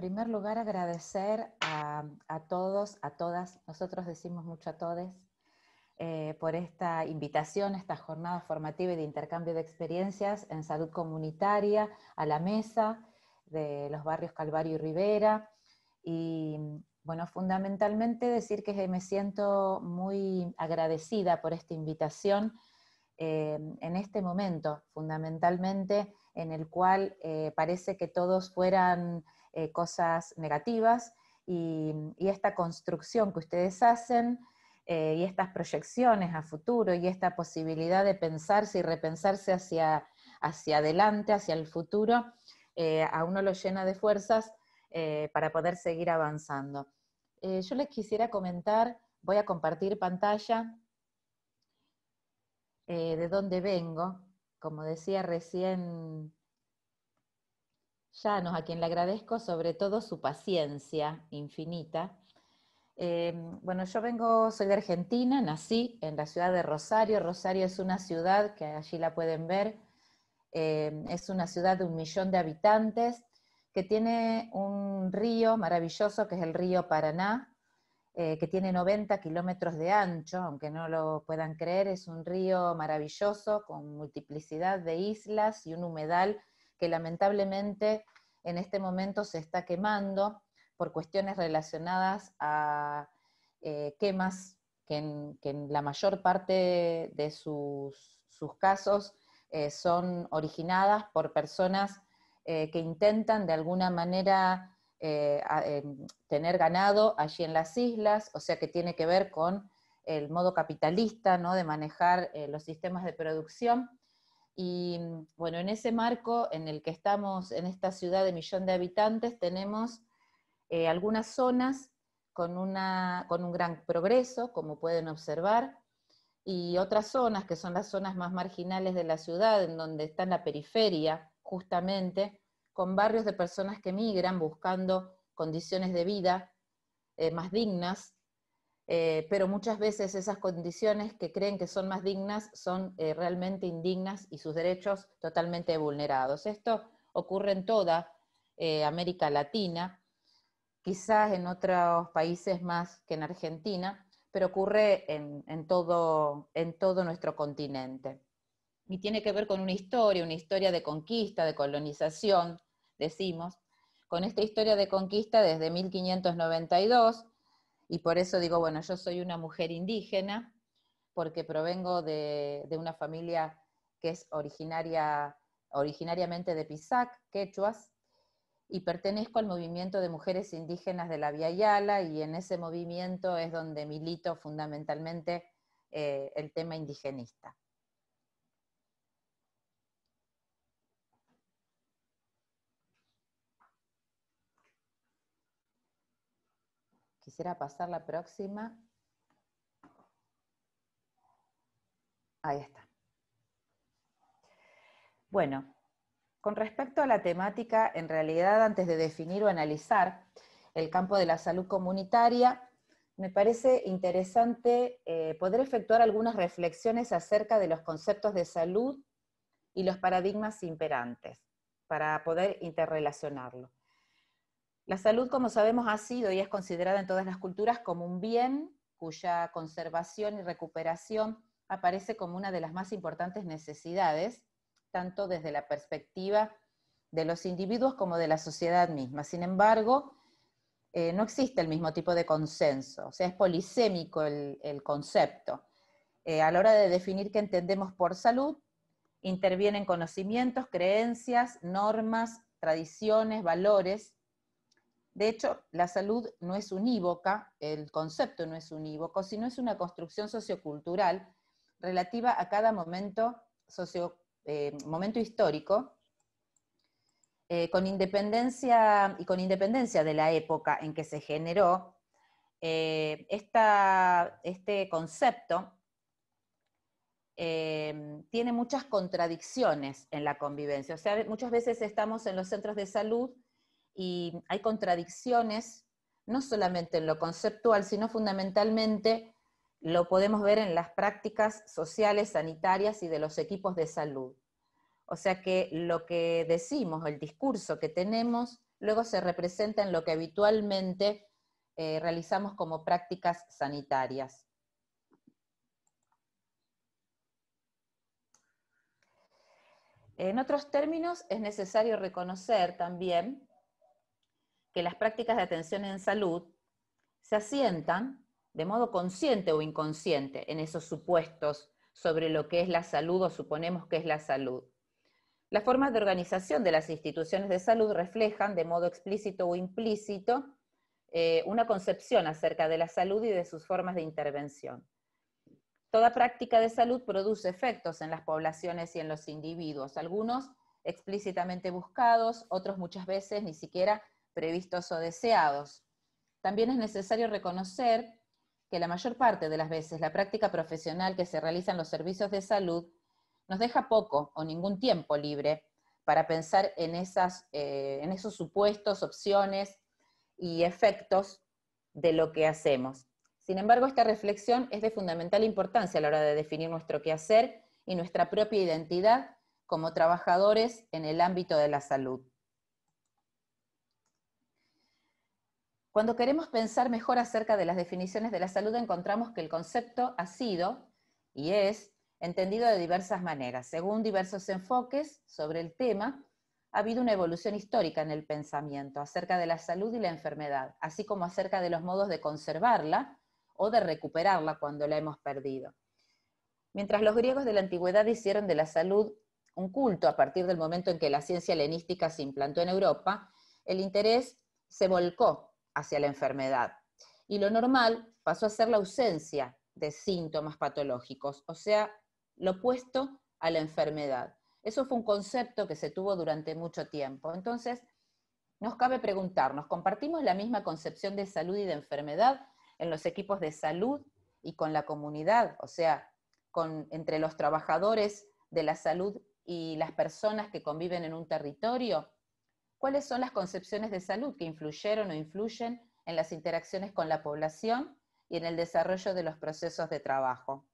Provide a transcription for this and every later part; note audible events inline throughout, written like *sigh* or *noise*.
primer lugar agradecer a, todos, a todas, nosotros decimos mucho a todos, eh, por esta invitación, esta jornada formativa y de intercambio de experiencias en salud comunitaria, a la mesa de los barrios Calvario y Rivera. Y bueno, fundamentalmente decir que me siento muy agradecida por esta invitación eh, en este momento, fundamentalmente en el cual eh, parece que todos fueran eh, cosas negativas y, esta construcción que ustedes hacen eh, y estas proyecciones a futuro y esta posibilidad de pensarse y repensarse hacia, hacia adelante, hacia el futuro, eh, a uno lo llena de fuerzas para poder seguir avanzando. yo les quisiera comentar, voy a compartir pantalla de dónde vengo. Como decía recién Llanos, a quien le agradezco sobre todo su paciencia infinita. Em, bueno, yo vengo, soy de Argentina, nací en la ciudad de Rosario. Rosario es una ciudad que allí la pueden ver. Em, es una ciudad de un millón de habitantes que tiene un río maravilloso que es el río Paraná, eh, que tiene 90 kilómetros de ancho, aunque no lo puedan creer, es un río maravilloso con multiplicidad de islas y un humedal que lamentablemente en este momento se está quemando por cuestiones relacionadas a eh, quemas que en, la mayor parte de sus, casos eh, son originadas por personas eh, que intentan de alguna manera tener ganado allí en las islas, o sea que tiene que ver con el modo capitalista ¿no? de manejar los sistemas de producción y bueno, en ese marco en el que estamos, en esta ciudad de millón de habitantes, tenemos eh, algunas zonas con, un gran progreso, como pueden observar, y otras zonas que son las zonas más marginales de la ciudad, en donde está en la periferia, justamente, con barrios de personas que migran buscando condiciones de vida eh, más dignas eh, pero muchas veces esas condiciones que creen que son más dignas son eh, realmente indignas y sus derechos totalmente vulnerados. Esto ocurre en toda eh, América Latina, quizás en otros países más que en Argentina, pero ocurre todo, en todo nuestro continente. Y tiene que ver con una historia, una historia de conquista, de colonización, decimos, con esta historia de conquista desde 1592 y por eso digo, bueno, yo soy una mujer indígena, porque provengo de, una familia que es originaria, originariamente de Pisac, quechuas, y pertenezco al movimiento de mujeres indígenas de la Via Yala, y en ese movimiento es donde milito fundamentalmente eh, el tema indigenista. Quisiera pasar la próxima. Ahí está. Bueno, con respecto a la temática, en realidad antes de definir o analizar el campo de la salud comunitaria, me parece interesante eh, poder efectuar algunas reflexiones acerca de los conceptos de salud y los paradigmas imperantes, para poder interrelacionarlo. La salud, como sabemos, ha sido y es considerada en todas las culturas como un bien cuya conservación y recuperación aparece como una de las más importantes necesidades, tanto desde la perspectiva de los individuos como de la sociedad misma. Sin embargo, eh, no existe el mismo tipo de consenso, o sea, es polisémico el, concepto. Eh, a la hora de definir qué entendemos por salud, intervienen conocimientos, creencias, normas, tradiciones, valores, de hecho, la salud no es unívoca, el concepto no es unívoco, sino es una construcción sociocultural relativa a cada momento, eh, histórico, eh, con independencia y con independencia de la época en que se generó, eh, este concepto tiene muchas contradicciones en la convivencia. O sea, muchas veces estamos en los centros de salud y hay contradicciones, no solamente en lo conceptual, sino fundamentalmente lo podemos ver en las prácticas sociales, sanitarias y de los equipos de salud. O sea que lo que decimos, el discurso que tenemos, luego se representa en lo que habitualmente eh, realizamos como prácticas sanitarias. En otros términos, es necesario reconocer también que las prácticas de atención en salud se asientan de modo consciente o inconsciente en esos supuestos sobre lo que es la salud o suponemos que es la salud. Las formas de organización de las instituciones de salud reflejan de modo explícito o implícito eh, una concepción acerca de la salud y de sus formas de intervención. Toda práctica de salud produce efectos en las poblaciones y en los individuos, algunos explícitamente buscados, otros muchas veces ni siquiera previstos o deseados. También es necesario reconocer que la mayor parte de las veces la práctica profesional que se realiza en los servicios de salud nos deja poco o ningún tiempo libre para pensar en, esas, eh, en esos supuestos, opciones y efectos de lo que hacemos. Sin embargo, esta reflexión es de fundamental importancia a la hora de definir nuestro quehacer y nuestra propia identidad como trabajadores en el ámbito de la salud. Cuando queremos pensar mejor acerca de las definiciones de la salud, encontramos que el concepto ha sido y es entendido de diversas maneras. Según diversos enfoques sobre el tema, ha habido una evolución histórica en el pensamiento acerca de la salud y la enfermedad, así como acerca de los modos de conservarla o de recuperarla cuando la hemos perdido. Mientras los griegos de la antigüedad hicieron de la salud un culto a partir del momento en que la ciencia helenística se implantó en Europa, el interés se volcó hacia la enfermedad. Y lo normal pasó a ser la ausencia de síntomas patológicos, o sea, lo opuesto a la enfermedad. Eso fue un concepto que se tuvo durante mucho tiempo. Entonces, nos cabe preguntarnos, ¿compartimos la misma concepción de salud y de enfermedad en los equipos de salud y con la comunidad? O sea, entre los trabajadores de la salud y las personas que conviven en un territorio, cuáles son las concepciones de salud que influyeron o influyen en las interacciones con la población y en el desarrollo de los procesos de trabajo.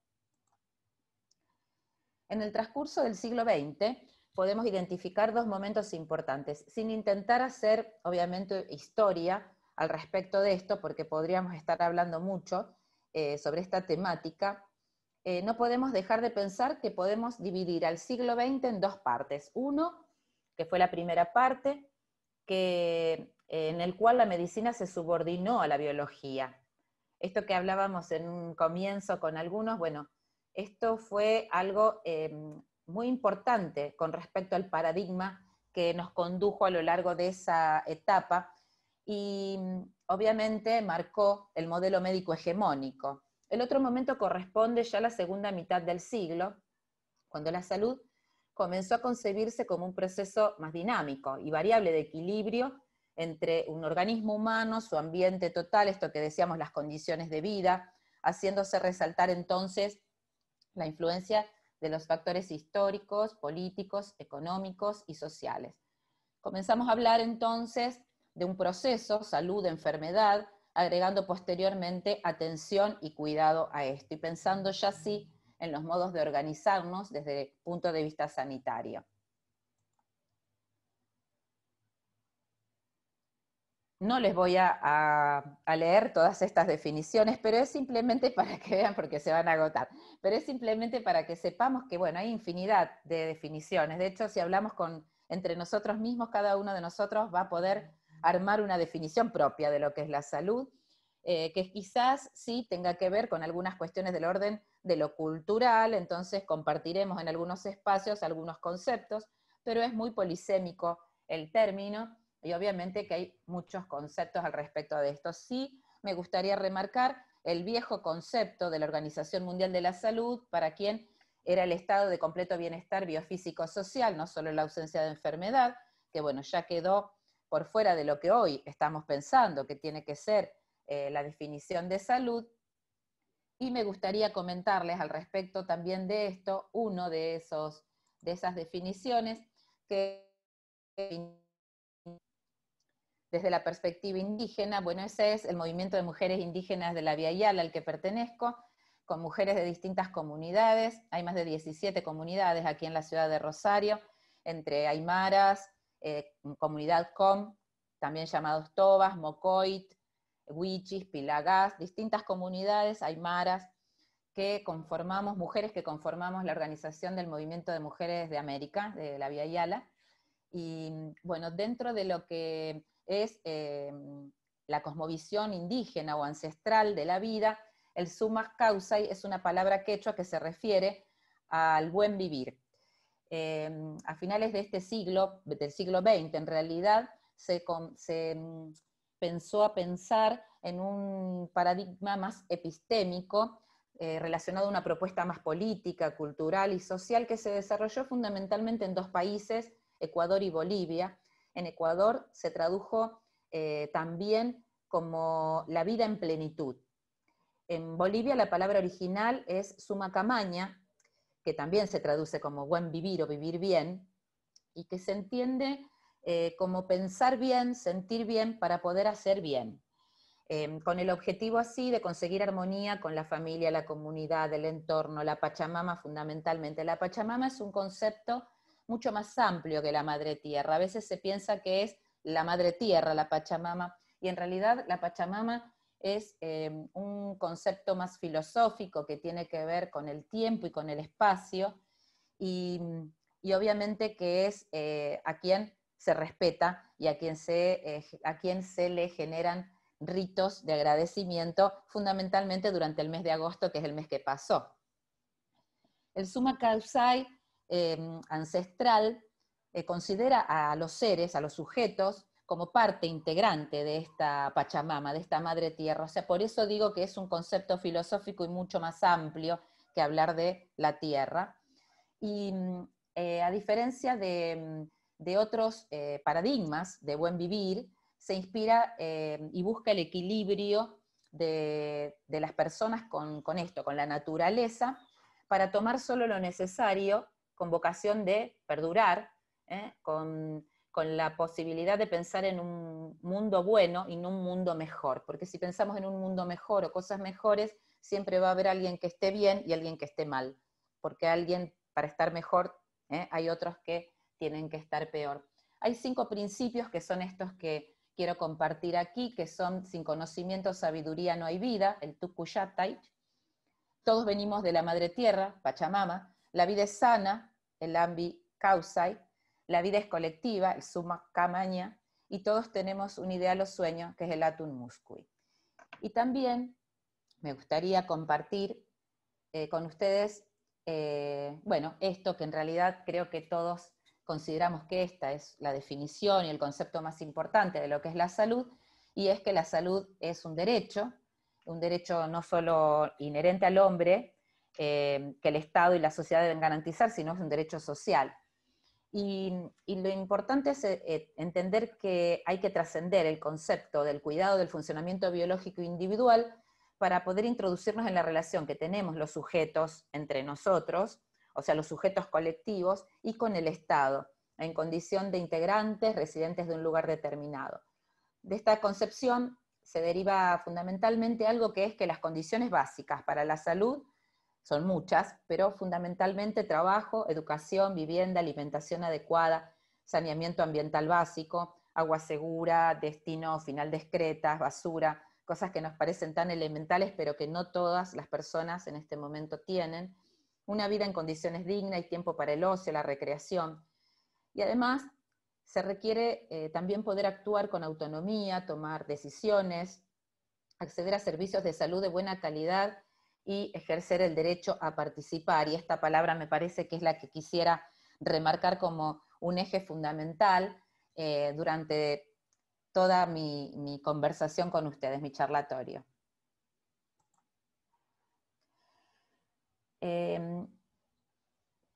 En el transcurso del siglo XX podemos identificar dos momentos importantes, sin intentar hacer, obviamente, historia al respecto de esto, porque podríamos estar hablando mucho eh, sobre esta temática, eh, no podemos dejar de pensar que podemos dividir al siglo XX en dos partes. Uno, que fue la primera parte, que, eh, en el cual la medicina se subordinó a la biología. Esto que hablábamos en un comienzo con algunos, bueno, esto fue algo eh, muy importante con respecto al paradigma que nos condujo a lo largo de esa etapa y obviamente marcó el modelo médico hegemónico. El otro momento corresponde ya a la segunda mitad del siglo, cuando la salud comenzó a concebirse como un proceso más dinámico y variable de equilibrio entre un organismo humano, su ambiente total, esto que decíamos las condiciones de vida, haciéndose resaltar entonces la influencia de los factores históricos, políticos, económicos y sociales. Comenzamos a hablar entonces de un proceso, salud, enfermedad, agregando posteriormente atención y cuidado a esto, y pensando ya sí en los modos de organizarnos desde el punto de vista sanitario. No les voy a, leer todas estas definiciones, pero es simplemente para que vean, porque se van a agotar, pero es simplemente para que sepamos que, bueno, hay infinidad de definiciones. De hecho, si hablamos entre nosotros mismos, cada uno de nosotros va a poder armar una definición propia de lo que es la salud, eh, que quizás sí tenga que ver con algunas cuestiones del orden de lo cultural, entonces compartiremos en algunos espacios algunos conceptos, pero es muy polisémico el término y obviamente que hay muchos conceptos al respecto de esto. Sí, me gustaría remarcar el viejo concepto de la Organización Mundial de la Salud, para quien era el estado de completo bienestar biofísico-social, no solo la ausencia de enfermedad, que bueno, ya quedó por fuera de lo que hoy estamos pensando que tiene que ser eh, la definición de salud, y me gustaría comentarles al respecto también de esto, uno de, esos, de esas definiciones que desde la perspectiva indígena, bueno, ese es el movimiento de mujeres indígenas de la Vía Yala al que pertenezco, con mujeres de distintas comunidades, hay más de 17 comunidades aquí en la ciudad de Rosario, entre Aymaras, eh, comunidad Com, también llamados Tobas, Mocoit, huichis, pilagás, distintas comunidades aymaras que conformamos, mujeres que conformamos la organización del Movimiento de Mujeres de América, de la Vía Yala. Y bueno, dentro de lo que es em, la cosmovisión indígena o ancestral de la vida, el sumas causay es una palabra quechua que se refiere al buen vivir. Em, a finales de este siglo, del siglo XX en realidad, se, em, pensó a pensar en un paradigma más epistémico, eh, relacionado a una propuesta más política, cultural y social que se desarrolló fundamentalmente en dos países, Ecuador y Bolivia. En Ecuador se tradujo eh, también como la vida en plenitud. En Bolivia la palabra original es sumacamaña, que también se traduce como buen vivir o vivir bien, y que se entiende eh, como pensar bien, sentir bien para poder hacer bien. Em, con el objetivo así de conseguir armonía con la familia, la comunidad, el entorno, la Pachamama fundamentalmente. La Pachamama es un concepto mucho más amplio que la Madre Tierra. A veces se piensa que es la Madre Tierra, la Pachamama, y en realidad la Pachamama es em, un concepto más filosófico que tiene que ver con el tiempo y con el espacio, y, y obviamente que es eh, a quien se respeta y a quien se, eh, a quien se le generan ritos de agradecimiento, fundamentalmente durante el mes de agosto, que es el mes que pasó. El suma Kausai em, ancestral eh, considera a los seres, a los sujetos, como parte integrante de esta Pachamama, de esta Madre Tierra. O sea, por eso digo que es un concepto filosófico y mucho más amplio que hablar de la Tierra. Y em, eh, a diferencia de em, de otros eh, paradigmas de buen vivir, se inspira eh, y busca el equilibrio de, las personas con, esto, con la naturaleza, para tomar solo lo necesario con vocación de perdurar, ¿eh? con, la posibilidad de pensar en un mundo bueno y en un mundo mejor, porque si pensamos en un mundo mejor o cosas mejores, siempre va a haber alguien que esté bien y alguien que esté mal, porque alguien para estar mejor, hay otros que tienen que estar peor. Hay cinco principios que son estos que quiero compartir aquí, que son sin conocimiento, sabiduría no hay vida, el tukuyatay. Todos venimos de la madre tierra, Pachamama. La vida es sana, el Ambi Kausai. La vida es colectiva, el Suma Kamaña. Y todos tenemos un ideal o sueño, que es el Atun Muskui. Y también me gustaría compartir eh, con ustedes, eh, bueno, esto que en realidad creo que todos consideramos que esta es la definición y el concepto más importante de lo que es la salud, y es que la salud es un derecho, un derecho no solo inherente al hombre, eh, que el Estado y la sociedad deben garantizar, sino es un derecho social. Y, lo importante es eh, entender que hay que trascender el concepto del cuidado del funcionamiento biológico individual para poder introducirnos en la relación que tenemos los sujetos entre nosotros o sea, los sujetos colectivos, y con el Estado, en condición de integrantes residentes de un lugar determinado. De esta concepción se deriva fundamentalmente algo que es que las condiciones básicas para la salud son muchas, pero fundamentalmente trabajo, educación, vivienda, alimentación adecuada, saneamiento ambiental básico, agua segura, destino final de basura, cosas que nos parecen tan elementales, pero que no todas las personas en este momento tienen, una vida en condiciones dignas y tiempo para el ocio, la recreación. Y además se requiere eh, también poder actuar con autonomía, tomar decisiones, acceder a servicios de salud de buena calidad y ejercer el derecho a participar. Y esta palabra me parece que es la que quisiera remarcar como un eje fundamental eh, durante toda mi conversación con ustedes, mi charlatorio. Eh,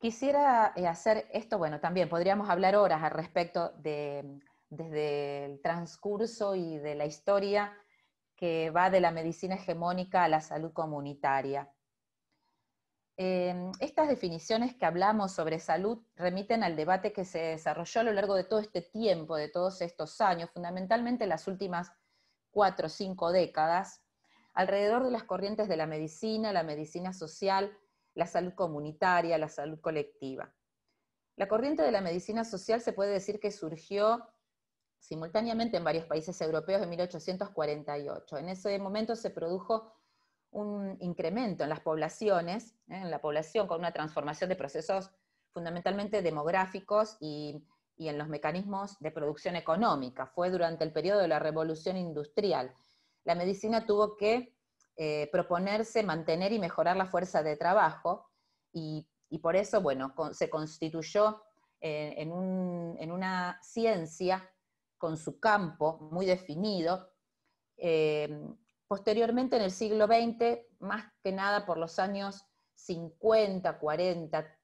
quisiera eh, hacer esto, bueno, también podríamos hablar horas al respecto desde el transcurso y de la historia que va de la medicina hegemónica a la salud comunitaria. Eh, estas definiciones que hablamos sobre salud remiten al debate que se desarrolló a lo largo de todo este tiempo, de todos estos años, fundamentalmente las últimas cuatro o cinco décadas, alrededor de las corrientes de la medicina, la medicina social la salud comunitaria, la salud colectiva. La corriente de la medicina social se puede decir que surgió simultáneamente en varios países europeos en 1848. En ese momento se produjo un incremento en las poblaciones, ¿eh? en la población con una transformación de procesos fundamentalmente demográficos y, y en los mecanismos de producción económica. Fue durante el periodo de la revolución industrial. La medicina tuvo que eh, proponerse mantener y mejorar la fuerza de trabajo y, por eso, bueno, se constituyó eh, en, una ciencia con su campo muy definido. Eh, posteriormente, en el siglo XX, más que nada por los años 50, 40,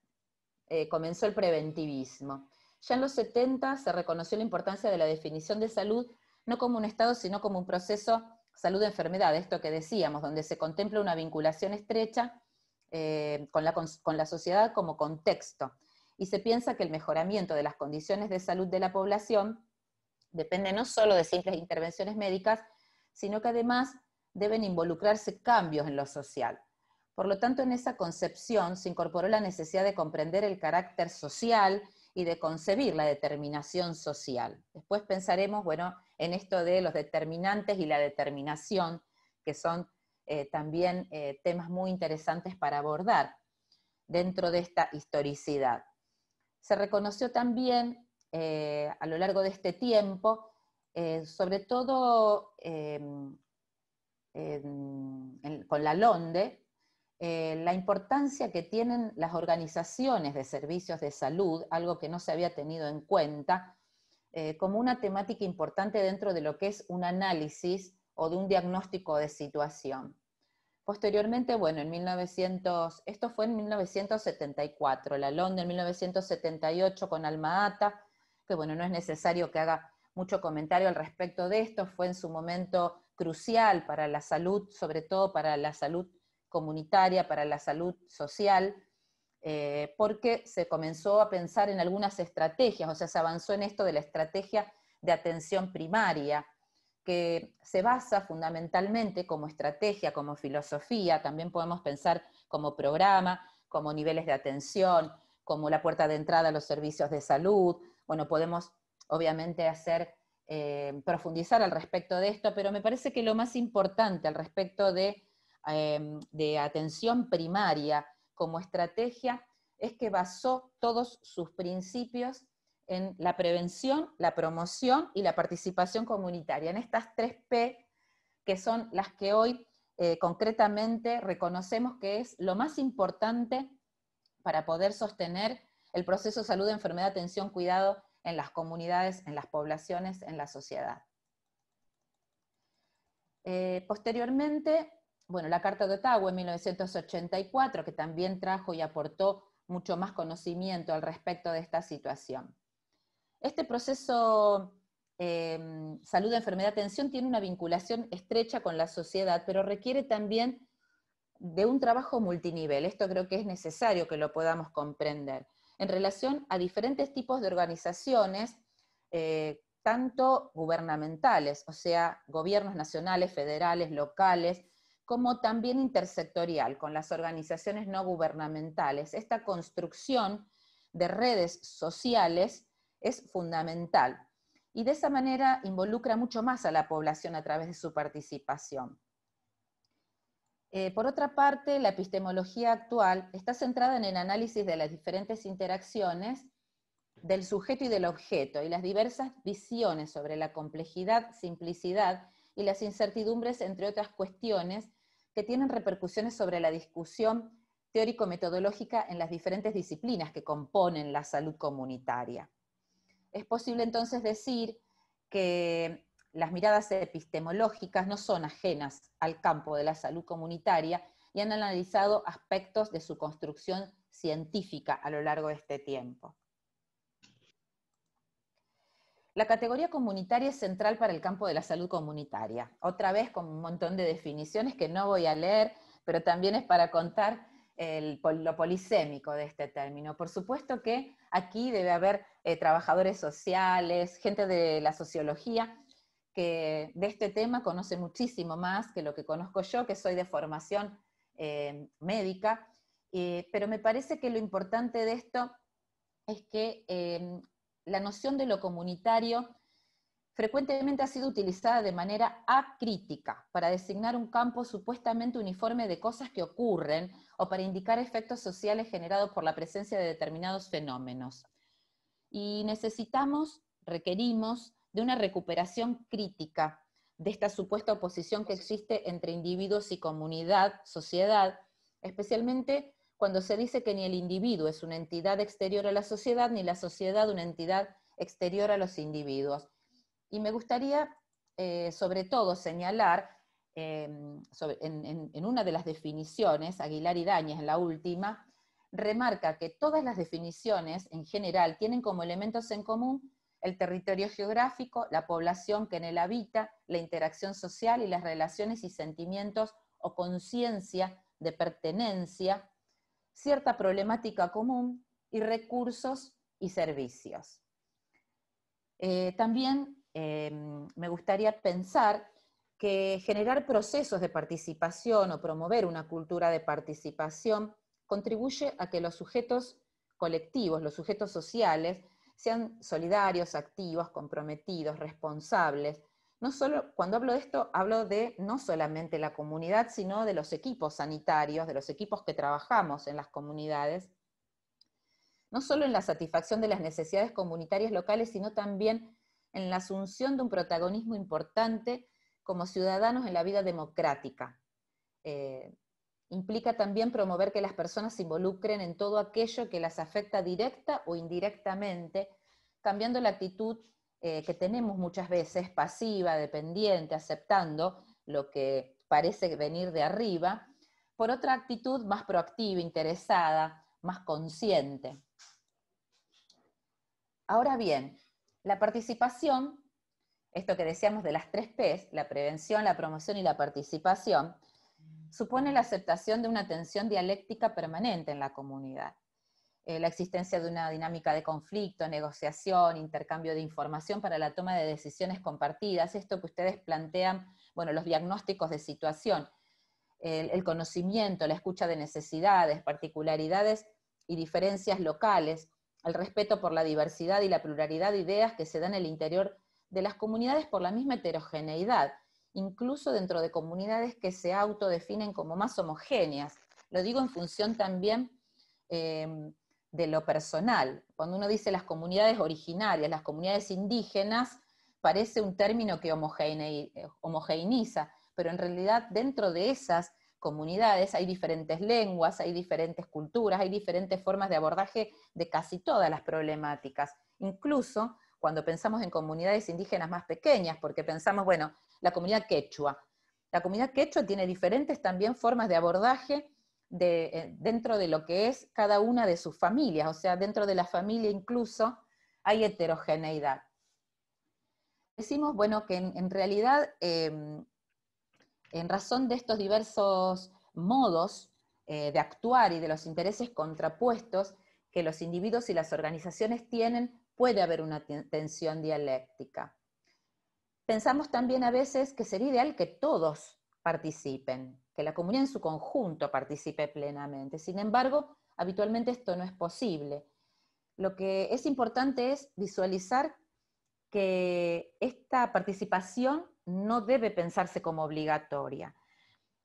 comenzó el preventivismo. Ya en los 70 se reconoció la importancia de la definición de salud no como un estado, sino como un proceso salud-enfermedad, esto que decíamos, donde se contempla una vinculación estrecha eh, con, la, con la sociedad como contexto. Y se piensa que el mejoramiento de las condiciones de salud de la población depende no solo de simples intervenciones médicas, sino que además deben involucrarse cambios en lo social. Por lo tanto, en esa concepción se incorporó la necesidad de comprender el carácter social y de concebir la determinación social. Después pensaremos, bueno, en esto de los determinantes y la determinación, que son eh, también eh, temas muy interesantes para abordar dentro de esta historicidad. Se reconoció también eh, a lo largo de este tiempo, sobre todo em, con la LONDE, la importancia que tienen las organizaciones de servicios de salud, algo que no se había tenido en cuenta, eh, como una temática importante dentro de lo que es un análisis o de un diagnóstico de situación. Posteriormente, bueno, en 1900, esto fue en 1974, la Londres en 1978 con Alma Ata, que bueno, no es necesario que haga mucho comentario al respecto de esto, fue en su momento crucial para la salud, sobre todo para la salud comunitaria, para la salud social, eh, porque se comenzó a pensar en algunas estrategias, o sea, se avanzó en esto de la estrategia de atención primaria, que se basa fundamentalmente como estrategia, como filosofía, también podemos pensar como programa, como niveles de atención, como la puerta de entrada a los servicios de salud. Bueno, podemos obviamente hacer, eh, profundizar al respecto de esto, pero me parece que lo más importante al respecto de eh, atención primaria como estrategia es que basó todos sus principios en la prevención, la promoción y la participación comunitaria, en estas tres P que son las que hoy eh, concretamente reconocemos que es lo más importante para poder sostener el proceso de salud, enfermedad, atención, cuidado en las comunidades, en las poblaciones, en la sociedad. Eh, posteriormente, bueno, la Carta de Ottawa en 1984, que también trajo y aportó mucho más conocimiento al respecto de esta situación. Este proceso em, salud, enfermedad, atención tiene una vinculación estrecha con la sociedad, pero requiere también de un trabajo multinivel. Esto creo que es necesario que lo podamos comprender. En relación a diferentes tipos de organizaciones, eh, tanto gubernamentales, o sea, gobiernos nacionales, federales, locales, como también intersectorial con las organizaciones no gubernamentales. Esta construcción de redes sociales es fundamental y de esa manera involucra mucho más a la población a través de su participación. Eh, por otra parte, la epistemología actual está centrada en el análisis de las diferentes interacciones del sujeto y del objeto y las diversas visiones sobre la complejidad, simplicidad y las incertidumbres, entre otras cuestiones, que tienen repercusiones sobre la discusión teórico-metodológica en las diferentes disciplinas que componen la salud comunitaria. Es posible entonces decir que las miradas epistemológicas no son ajenas al campo de la salud comunitaria y han analizado aspectos de su construcción científica a lo largo de este tiempo. La categoría comunitaria es central para el campo de la salud comunitaria. Otra vez con un montón de definiciones que no voy a leer, pero también es para contar lo polisémico de este término. Por supuesto que aquí debe haber eh, trabajadores sociales, gente de la sociología, que de este tema conoce muchísimo más que lo que conozco yo, que soy de formación eh, médica, eh, pero me parece que lo importante de esto es que la noción de lo comunitario frecuentemente ha sido utilizada de manera acrítica para designar un campo supuestamente uniforme de cosas que ocurren o para indicar efectos sociales generados por la presencia de determinados fenómenos. Y necesitamos, requerimos, de una recuperación crítica de esta supuesta oposición que existe entre individuos y comunidad, sociedad, especialmente cuando se dice que ni el individuo es una entidad exterior a la sociedad, ni la sociedad una entidad exterior a los individuos. Y me gustaría, eh, sobre todo, señalar em, en, una de las definiciones, Aguilar y Dañez, en la última, remarca que todas las definiciones en general tienen como elementos en común el territorio geográfico, la población que en él habita, la interacción social y las relaciones y sentimientos o conciencia de pertenencia cierta problemática común y recursos y servicios. Eh, también em, me gustaría pensar que generar procesos de participación o promover una cultura de participación contribuye a que los sujetos colectivos, los sujetos sociales, sean solidarios, activos, comprometidos, responsables, no solo, cuando hablo de esto, hablo de no solamente la comunidad, sino de los equipos sanitarios, de los equipos que trabajamos en las comunidades, no solo en la satisfacción de las necesidades comunitarias locales, sino también en la asunción de un protagonismo importante como ciudadanos en la vida democrática. Eh, implica también promover que las personas se involucren en todo aquello que las afecta directa o indirectamente, cambiando la actitud eh, que tenemos muchas veces, pasiva, dependiente, aceptando lo que parece venir de arriba, por otra actitud más proactiva, interesada, más consciente. Ahora bien, la participación, esto que decíamos de las tres Ps, la prevención, la promoción y la participación, supone la aceptación de una tensión dialéctica permanente en la comunidad. Eh, la existencia de una dinámica de conflicto, negociación, intercambio de información para la toma de decisiones compartidas, esto que ustedes plantean, bueno, los diagnósticos de situación, el, conocimiento, la escucha de necesidades, particularidades y diferencias locales, el respeto por la diversidad y la pluralidad de ideas que se dan en el interior de las comunidades por la misma heterogeneidad, incluso dentro de comunidades que se autodefinen como más homogéneas. Lo digo en función también... Eh, de lo personal. Cuando uno dice las comunidades originarias, las comunidades indígenas, parece un término que homogeneiza, pero en realidad dentro de esas comunidades hay diferentes lenguas, hay diferentes culturas, hay diferentes formas de abordaje de casi todas las problemáticas. Incluso cuando pensamos en comunidades indígenas más pequeñas, porque pensamos, bueno, la comunidad quechua. La comunidad quechua tiene diferentes también formas de abordaje eh, dentro de lo que es cada una de sus familias, o sea, dentro de la familia incluso hay heterogeneidad. Decimos, bueno, que en, realidad, em, en razón de estos diversos modos eh, de actuar y de los intereses contrapuestos que los individuos y las organizaciones tienen, puede haber una tensión dialéctica. Pensamos también a veces que sería ideal que todos participen, que la comunidad en su conjunto participe plenamente. Sin embargo, habitualmente esto no es posible. Lo que es importante es visualizar que esta participación no debe pensarse como obligatoria.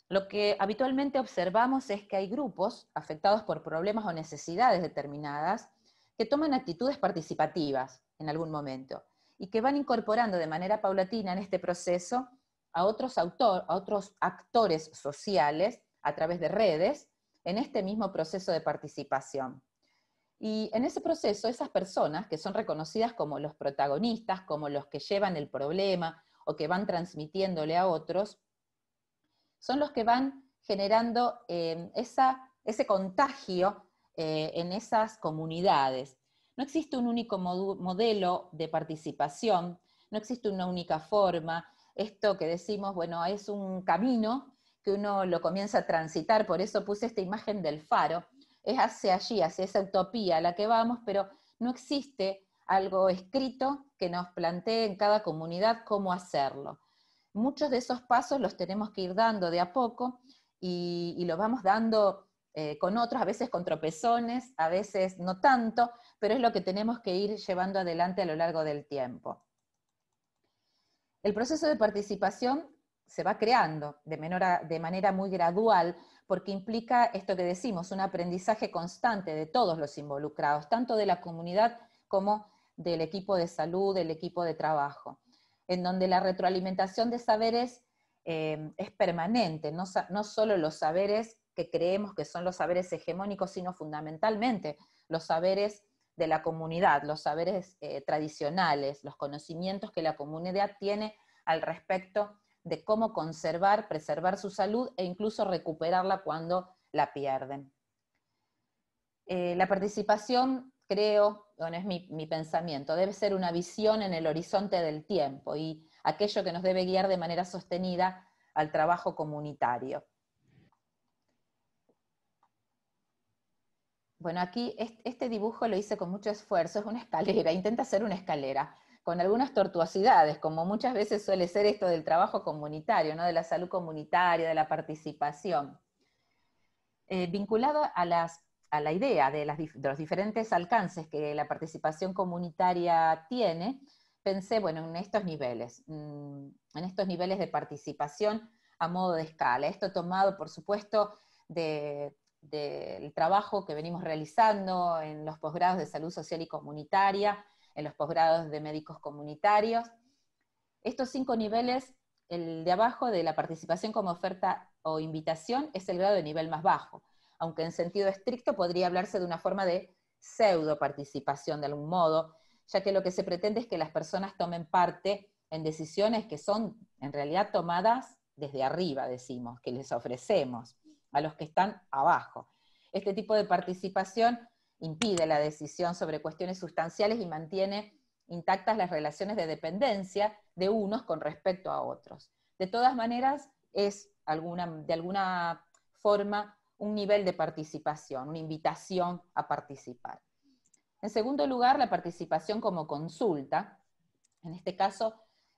Lo que habitualmente observamos es que hay grupos afectados por problemas o necesidades determinadas que toman actitudes participativas en algún momento y que van incorporando de manera paulatina en este proceso a otros, a otros actores sociales a través de redes en este mismo proceso de participación. Y en ese proceso, esas personas que son reconocidas como los protagonistas, como los que llevan el problema o que van transmitiéndole a otros, son los que van generando eh, ese contagio eh, en esas comunidades. No existe un único modelo de participación, no existe una única forma, esto que decimos, bueno, es un camino que uno lo comienza a transitar, por eso puse esta imagen del faro, es hacia allí, hacia esa utopía a la que vamos, pero no existe algo escrito que nos plantee en cada comunidad cómo hacerlo. Muchos de esos pasos los tenemos que ir dando de a poco y, los vamos dando eh, con otros, a veces con tropezones, a veces no tanto, pero es lo que tenemos que ir llevando adelante a lo largo del tiempo. El proceso de participación se va creando de, manera muy gradual porque implica esto que decimos, un aprendizaje constante de todos los involucrados, tanto de la comunidad como del equipo de salud, del equipo de trabajo, en donde la retroalimentación de saberes eh, es permanente, no solo los saberes que creemos que son los saberes hegemónicos, sino fundamentalmente los saberes de la comunidad, los saberes eh, tradicionales, los conocimientos que la comunidad tiene al respecto de cómo conservar, preservar su salud e incluso recuperarla cuando la pierden. Eh, la participación, creo, es mi pensamiento, debe ser una visión en el horizonte del tiempo y aquello que nos debe guiar de manera sostenida al trabajo comunitario. Bueno, aquí este dibujo lo hice con mucho esfuerzo, es una escalera, *laughs* intenta hacer una escalera, con algunas tortuosidades, como muchas veces suele ser esto del trabajo comunitario, ¿no? de la salud comunitaria, de la participación. Eh, vinculado a, las, la idea de, de los diferentes alcances que la participación comunitaria tiene, pensé, bueno, en estos niveles, mm, en estos niveles de participación a modo de escala. Esto tomado, por supuesto, de del trabajo que venimos realizando en los posgrados de salud social y comunitaria, en los posgrados de médicos comunitarios. Estos cinco niveles, el de abajo de la participación como oferta o invitación es el grado de nivel más bajo, aunque en sentido estricto podría hablarse de una forma de pseudo participación de algún modo, ya que lo que se pretende es que las personas tomen parte en decisiones que son en realidad tomadas desde arriba, decimos, que les ofrecemos a los que están abajo. Este tipo de participación impide la decisión sobre cuestiones sustanciales y mantiene intactas las relaciones de dependencia de unos con respecto a otros. De todas maneras, es de alguna forma un nivel de participación, una invitación a participar. En segundo lugar, la participación como consulta. En este caso,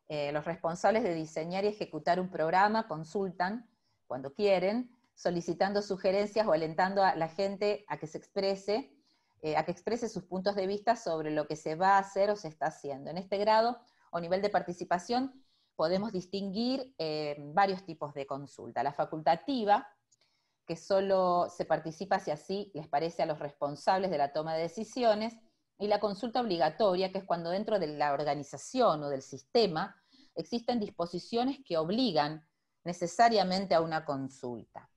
eh, los responsables de diseñar y ejecutar un programa consultan cuando quieren solicitando sugerencias o alentando a la gente a que se exprese, eh, a que exprese sus puntos de vista sobre lo que se va a hacer o se está haciendo. En este grado o nivel de participación podemos distinguir eh, varios tipos de consulta. La facultativa, que solo se participa si así les parece a los responsables de la toma de decisiones, y la consulta obligatoria, que es cuando dentro de la organización o del sistema existen disposiciones que obligan necesariamente a una consulta.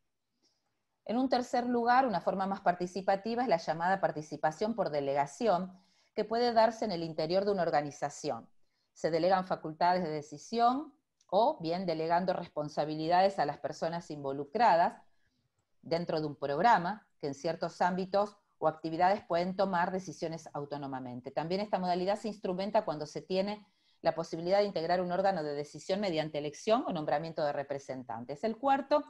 En un tercer lugar, una forma más participativa es la llamada participación por delegación, que puede darse en el interior de una organización. Se delegan facultades de decisión o bien delegando responsabilidades a las personas involucradas dentro de un programa que en ciertos ámbitos o actividades pueden tomar decisiones autónomamente. También esta modalidad se instrumenta cuando se tiene la posibilidad de integrar un órgano de decisión mediante elección o nombramiento de representantes. El cuarto,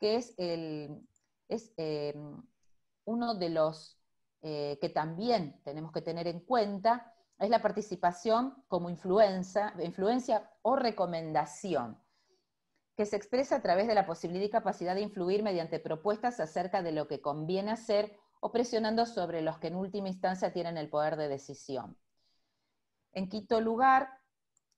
que es el, es eh, uno de los eh, que también tenemos que tener en cuenta, es la participación como influencia, influencia o recomendación, que se expresa a través de la posibilidad y capacidad de influir mediante propuestas acerca de lo que conviene hacer o presionando sobre los que en última instancia tienen el poder de decisión. En quinto lugar,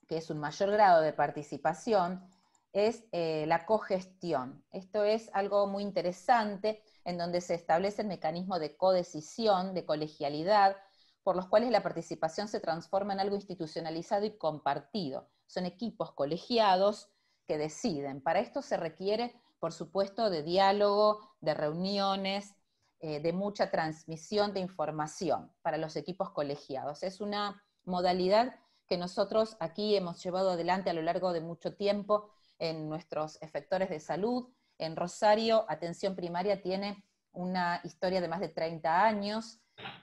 que es un mayor grado de participación, es eh, la cogestión. Esto es algo muy interesante en donde se establece el mecanismo de codecisión, de colegialidad, por los cuales la participación se transforma en algo institucionalizado y compartido. Son equipos colegiados que deciden. Para esto se requiere, por supuesto, de diálogo, de reuniones, eh, de mucha transmisión de información para los equipos colegiados. Es una modalidad que nosotros aquí hemos llevado adelante a lo largo de mucho tiempo en nuestros efectores de salud. En Rosario, atención primaria tiene una historia de más de 30 años,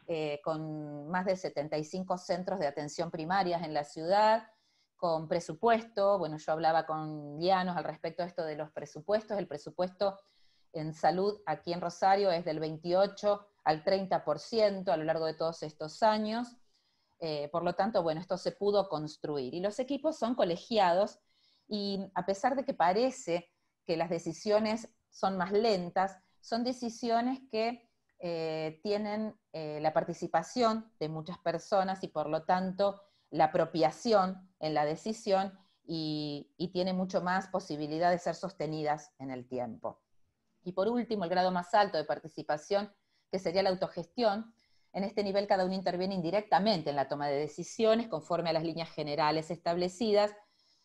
eh, con más de 75 centros de atención primaria en la ciudad, con presupuesto. Bueno, yo hablaba con Lianos al respecto de esto de los presupuestos. El presupuesto en salud aquí en Rosario es del 28 al 30% a lo largo de todos estos años. Eh, por lo tanto, bueno, esto se pudo construir. Y los equipos son colegiados y a pesar de que parece que las decisiones son más lentas, son decisiones que eh, tienen eh, la participación de muchas personas y por lo tanto la apropiación en la decisión y, y tiene mucho más posibilidad de ser sostenidas en el tiempo. Y por último, el grado más alto de participación, que sería la autogestión. En este nivel cada uno interviene indirectamente en la toma de decisiones conforme a las líneas generales establecidas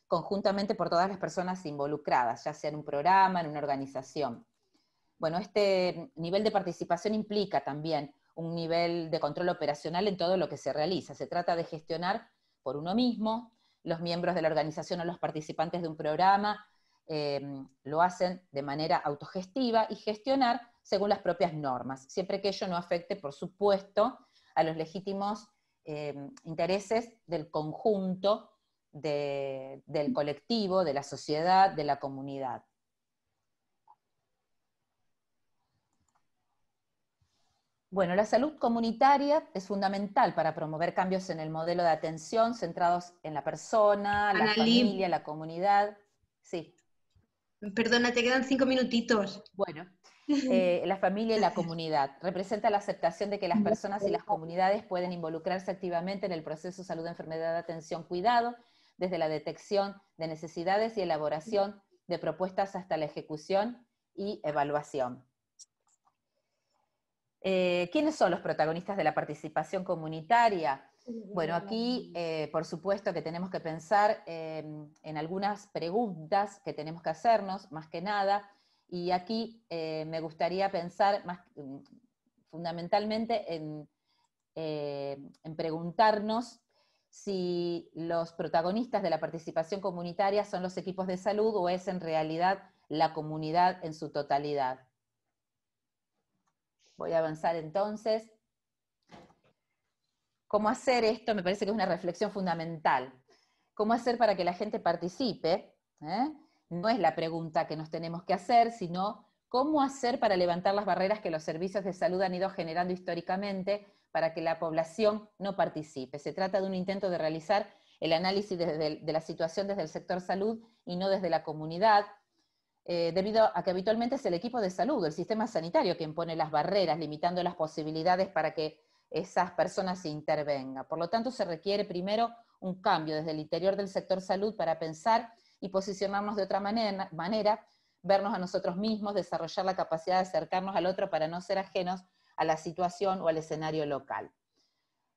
conjuntamente por todas las personas involucradas, ya sea en un programa, en una organización. Bueno, este nivel de participación implica también un nivel de control operacional en todo lo que se realiza. Se trata de gestionar por uno mismo, los miembros de la organización o los participantes de un programa em, lo hacen de manera autogestiva y gestionar según las propias normas, siempre que ello no afecte, por supuesto, a los legítimos em, intereses del conjunto del colectivo, de la sociedad, de la comunidad. Bueno, la salud comunitaria es fundamental para promover cambios en el modelo de atención centrados en la persona, la familia, la comunidad. Sí. Perdona, te quedan cinco minutitos. Bueno, eh, la familia y la comunidad. Representa la aceptación de que las personas y las comunidades pueden involucrarse activamente en el proceso salud, enfermedad, atención, cuidado desde la detección de necesidades y elaboración de propuestas hasta la ejecución y evaluación. Eh, ¿Quiénes son los protagonistas de la participación comunitaria? Bueno, aquí eh, por supuesto que tenemos que pensar em, en algunas preguntas que tenemos que hacernos, más que nada, y aquí eh, me gustaría pensar mm, fundamentalmente en preguntarnos si los protagonistas de la participación comunitaria son los equipos de salud o es en realidad la comunidad en su totalidad. Voy a avanzar entonces. ¿Cómo hacer esto? Me parece que es una reflexión fundamental. ¿Cómo hacer para que la gente participe? ¿Eh? No es la pregunta que nos tenemos que hacer, sino cómo hacer para levantar las barreras que los servicios de salud han ido generando históricamente para que la población no participe. Se trata de un intento de realizar el análisis de la situación desde el sector salud y no desde la comunidad, eh, debido a que habitualmente es el equipo de salud, el sistema sanitario, quien pone las barreras, limitando las posibilidades para que esas personas intervengan. Por lo tanto, se requiere primero un cambio desde el interior del sector salud para pensar y posicionarnos de otra manera vernos a nosotros mismos, desarrollar la capacidad de acercarnos al otro para no ser ajenos a la situación o al escenario local.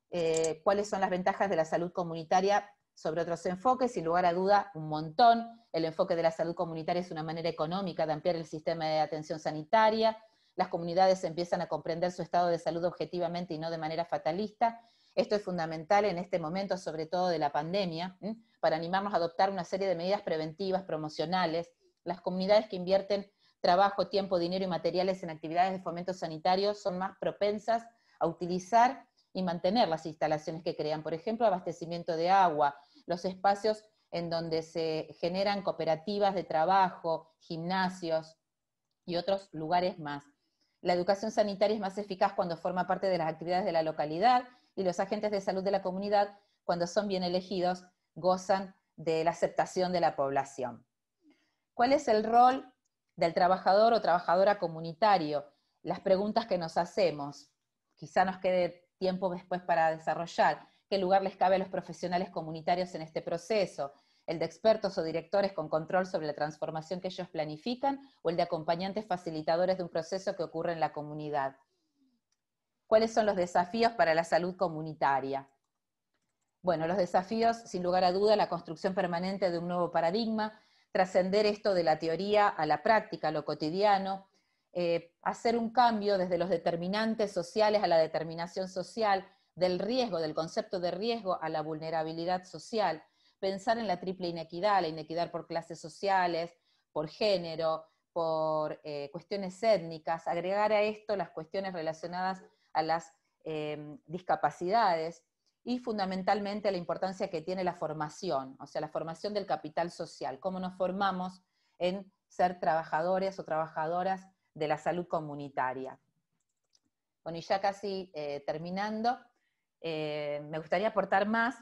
Eh, ¿Cuáles son las ventajas de la salud comunitaria sobre otros enfoques? Sin lugar a duda, un montón. El enfoque de la salud comunitaria es una manera económica de ampliar el sistema de atención sanitaria. Las comunidades empiezan a comprender su estado de salud objetivamente y no de manera fatalista. Esto es fundamental en este momento, sobre todo de la pandemia, para animarnos a adoptar una serie de medidas preventivas, promocionales. Las comunidades que invierten trabajo, tiempo, dinero y materiales en actividades de fomento sanitario son más propensas a utilizar y mantener las instalaciones que crean, por ejemplo, abastecimiento de agua, los espacios en donde se generan cooperativas de trabajo, gimnasios y otros lugares más. La educación sanitaria es más eficaz cuando forma parte de las actividades de la localidad y los agentes de salud de la comunidad, cuando son bien elegidos, gozan de la aceptación de la población. ¿Cuál es el rol del trabajador o trabajadora comunitario, las preguntas que nos hacemos, quizá nos quede tiempo después para desarrollar, qué lugar les cabe a los profesionales comunitarios en este proceso, el de expertos o directores con control sobre la transformación que ellos planifican o el de acompañantes facilitadores de un proceso que ocurre en la comunidad. ¿Cuáles son los desafíos para la salud comunitaria? Bueno, los desafíos, sin lugar a duda, la construcción permanente de un nuevo paradigma, trascender esto de la teoría a la práctica, a lo cotidiano, eh, hacer un cambio desde los determinantes sociales a la determinación social, del riesgo, del concepto de riesgo a la vulnerabilidad social, pensar en la triple inequidad, la inequidad por clases sociales, por género, por eh, cuestiones étnicas, agregar a esto las cuestiones relacionadas a las eh, discapacidades, y fundamentalmente la importancia que tiene la formación, o sea, la formación del capital social, cómo nos formamos en ser trabajadores o trabajadoras de la salud comunitaria. Bueno, y ya casi eh, terminando, eh, me gustaría aportar más,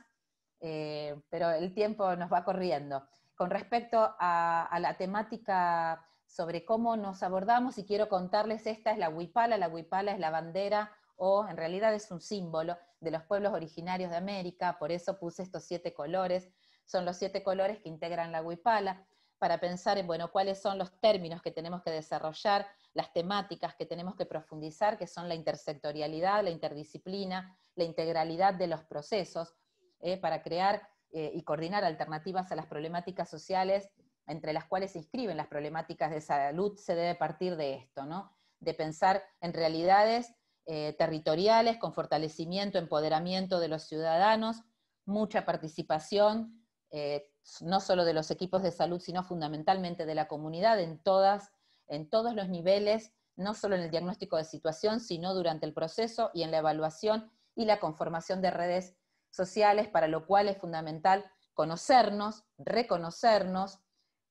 eh, pero el tiempo nos va corriendo. Con respecto a, a, la temática sobre cómo nos abordamos, y quiero contarles, esta es la huipala, la huipala es la bandera, o en realidad es un símbolo, de los pueblos originarios de América, por eso puse estos siete colores, son los siete colores que integran la huipala, para pensar en, bueno, cuáles son los términos que tenemos que desarrollar, las temáticas que tenemos que profundizar, que son la intersectorialidad, la interdisciplina, la integralidad de los procesos, eh, para crear eh, y coordinar alternativas a las problemáticas sociales entre las cuales se inscriben las problemáticas de salud, se debe partir de esto, ¿no? De pensar en realidades eh, territoriales, con fortalecimiento, empoderamiento de los ciudadanos, mucha participación, eh, no solo de los equipos de salud, sino fundamentalmente de la comunidad en, todas, en todos los niveles, no solo en el diagnóstico de situación, sino durante el proceso y en la evaluación y la conformación de redes sociales, para lo cual es fundamental conocernos, reconocernos,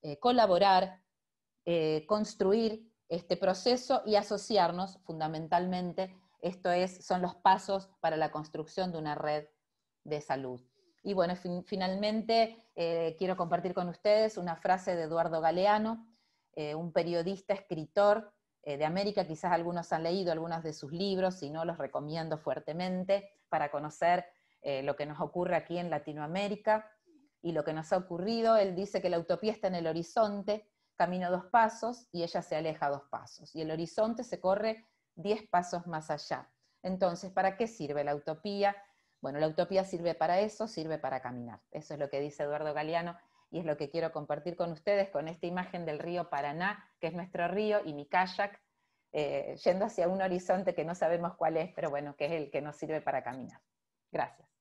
eh, colaborar, construir este proceso y asociarnos fundamentalmente esto es, son los pasos para la construcción de una red de salud. Y bueno, finalmente eh, quiero compartir con ustedes una frase de Eduardo Galeano, eh, un periodista, escritor eh, de América. Quizás algunos han leído algunos de sus libros, si no, los recomiendo fuertemente para conocer lo que nos ocurre aquí en Latinoamérica y lo que nos ha ocurrido. Él dice que la utopía está en el horizonte, camino dos pasos y ella se aleja dos pasos. Y el horizonte se corre 10 pasos más allá. Entonces, ¿para qué sirve la utopía? Bueno, la utopía sirve para eso, sirve para caminar. Eso es lo que dice Eduardo Galeano y es lo que quiero compartir con ustedes con esta imagen del río Paraná, que es nuestro río, y mi kayak, eh, yendo hacia un horizonte que no sabemos cuál es, pero bueno, que es el que nos sirve para caminar. Gracias.